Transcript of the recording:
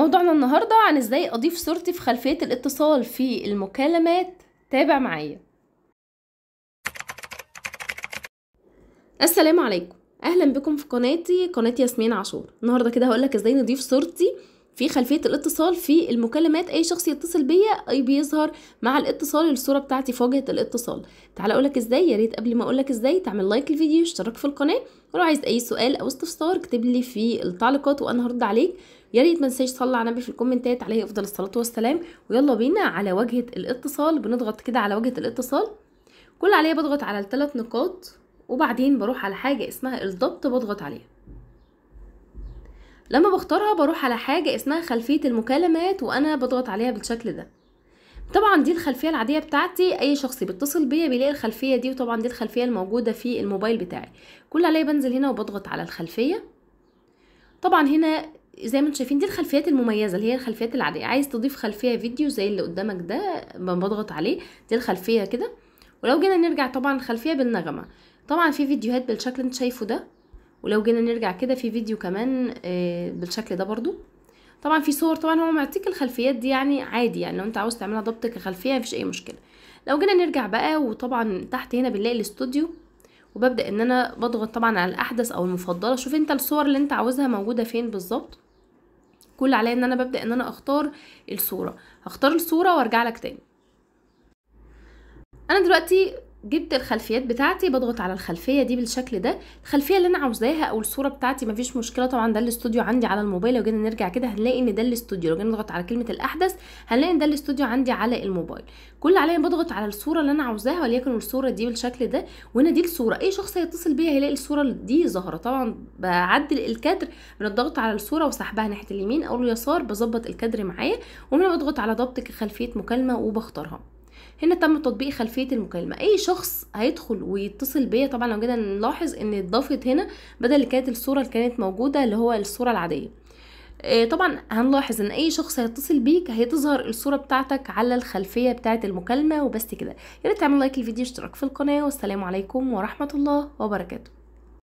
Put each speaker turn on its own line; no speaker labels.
موضوعنا النهاردة عن ازاي اضيف صورتي في خلفية الاتصال في المكالمات تابع معايا السلام عليكم اهلا بكم في قناتي قناة ياسمين عاشور النهاردة كده هقولك ازاي نضيف صورتي في خلفيه الاتصال في المكالمات اي شخص يتصل بيا اي بيظهر مع الاتصال الصوره بتاعتي في واجهه الاتصال تعال اقولك ازاي يا ريت قبل ما اقولك ازاي تعمل لايك للفيديو اشترك في القناه ولو عايز اي سؤال او استفسار اكتب لي في التعليقات وانا هرد عليك يا ريت ما تنساش تصلي على النبي في الكومنتات عليه افضل الصلاه والسلام ويلا بينا على واجهه الاتصال بنضغط كده على واجهه الاتصال كل عليه بضغط على الثلاث نقاط وبعدين بروح على حاجه اسمها الضبط بضغط عليها لما بختارها بروح على حاجة اسمها خلفية المكالمات وأنا بضغط عليها بالشكل ده طبعا دي الخلفية العادية بتاعتي أي شخص بيتصل بيا بيلاقي الخلفية دي وطبعا دي الخلفية الموجودة في الموبايل بتاعي كل عليا بنزل هنا وبضغط على الخلفية طبعا هنا زي ما انتم شايفين دي الخلفيات المميزه اللي هي الخلفيات العاديه عايز تضيف خلفيه فيديو زي اللي قدامك ده بضغط عليه دي الخلفيه كده ولو جينا نرجع طبعا الخلفيه بالنغمه طبعا في فيديوهات بالشكل اللي انت شايفه ده ولو جينا نرجع كده في فيديو كمان آه، بالشكل ده برضو طبعا في صور طبعا هو معطيك الخلفيات دي يعني عادي يعني لو انت عاوز تعملها ضبط كخلفيه مفيش اي مشكله لو جينا نرجع بقى وطبعا تحت هنا بنلاقي الاستوديو وببدا ان انا بضغط طبعا على الاحدث او المفضله شوف انت الصور اللي انت عاوزها موجوده فين بالظبط كل عليا ان انا ببدا ان انا اختار الصوره هختار الصوره وارجع لك تاني انا دلوقتي جبت الخلفيات بتاعتي بضغط على الخلفيه دي بالشكل ده الخلفيه اللي انا عاوزاها او الصوره بتاعتي مفيش مشكله طبعا ده الاستوديو عندي على الموبايل لو جينا نرجع كده هنلاقي ان ده الاستوديو لو جينا نضغط على كلمه الاحدث هنلاقي ان ده الاستوديو عندي على الموبايل كل عليا بضغط على الصوره اللي انا عاوزاها وليكن الصوره دي بالشكل ده وهنا دي الصوره اي شخص هيتصل بيها هيلاقي الصوره دي ظاهره طبعا بعدل الكادر من الضغط على الصوره وسحبها ناحيه اليمين او اليسار بظبط الكادر معايا ومن بضغط على ضبط كخلفيه مكالمه وبختارها هنا تم تطبيق خلفيه المكالمه اي شخص هيدخل ويتصل بيا طبعا لو جينا نلاحظ ان اتضافت هنا بدل اللي كانت الصوره اللي كانت موجوده اللي هو الصوره العاديه آه، طبعا هنلاحظ ان اي شخص هيتصل بيك هتظهر الصوره بتاعتك على الخلفيه بتاعه المكالمه وبس كده ياريت تعمل لايك للفيديو اشتراك في القناه والسلام عليكم ورحمه الله وبركاته